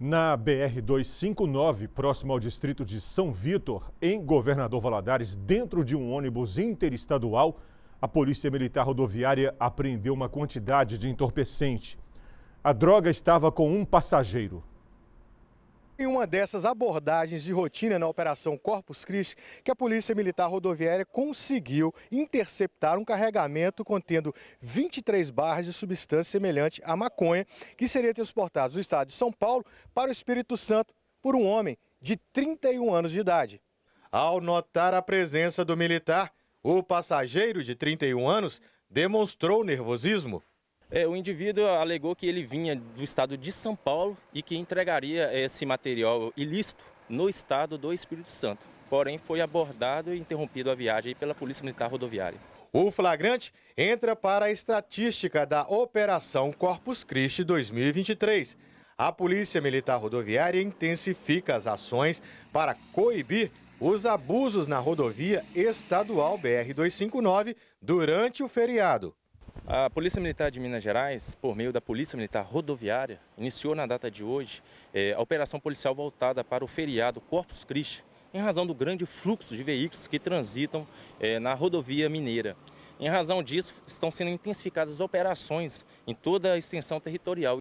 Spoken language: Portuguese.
Na BR-259, próximo ao distrito de São Vitor, em Governador Valadares, dentro de um ônibus interestadual, a Polícia Militar Rodoviária apreendeu uma quantidade de entorpecente. A droga estava com um passageiro. Em uma dessas abordagens de rotina na Operação Corpus Christi, que a Polícia Militar Rodoviária conseguiu interceptar um carregamento contendo 23 barras de substância semelhante à maconha, que seria transportada do estado de São Paulo para o Espírito Santo por um homem de 31 anos de idade. Ao notar a presença do militar, o passageiro de 31 anos demonstrou nervosismo. É, o indivíduo alegou que ele vinha do estado de São Paulo e que entregaria esse material ilícito no estado do Espírito Santo. Porém, foi abordado e interrompido a viagem pela Polícia Militar Rodoviária. O flagrante entra para a estatística da Operação Corpus Christi 2023. A Polícia Militar Rodoviária intensifica as ações para coibir os abusos na rodovia estadual BR-259 durante o feriado. A Polícia Militar de Minas Gerais, por meio da Polícia Militar Rodoviária, iniciou na data de hoje eh, a operação policial voltada para o feriado Corpus Christi, em razão do grande fluxo de veículos que transitam eh, na rodovia mineira. Em razão disso, estão sendo intensificadas operações em toda a extensão territorial.